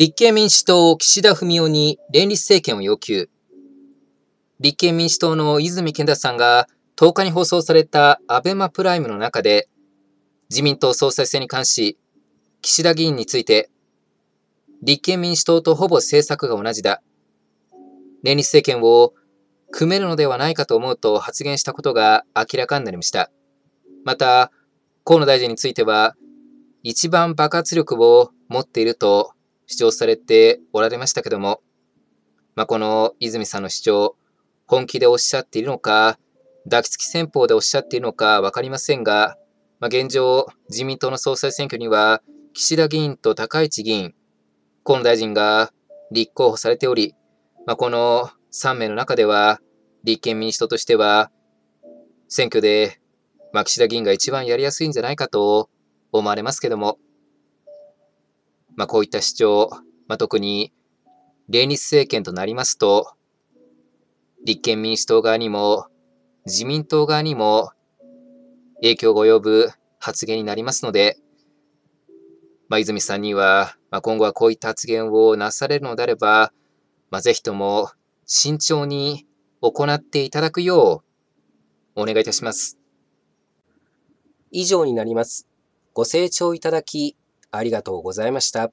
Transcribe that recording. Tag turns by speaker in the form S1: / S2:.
S1: 立憲民主党岸田文雄に連立政権を要求。立憲民主党の泉健太さんが10日に放送されたアベマプライムの中で、自民党総裁選に関し、岸田議員について、立憲民主党とほぼ政策が同じだ。連立政権を組めるのではないかと思うと発言したことが明らかになりました。また、河野大臣については、一番爆発力を持っていると主張されておられましたけども、まあ、この泉さんの主張、本気でおっしゃっているのか、抱きつき戦法でおっしゃっているのか分かりませんが、まあ、現状、自民党の総裁選挙には、岸田議員と高市議員、河野大臣が立候補されており、まあ、この3名の中では、立憲民主党としては、選挙で、まあ、岸田議員が一番やりやすいんじゃないかと思われますけども、まあ、こういった主張、まあ、特に連立政権となりますと、立憲民主党側にも自民党側にも影響が及ぶ発言になりますので、まあ、泉さんには、まあ、今後はこういった発言をなされるのであれば、まあ、ぜひとも慎重
S2: に行っていただくようお願いいたします。以上になります。ご清聴いただきありがとうございました。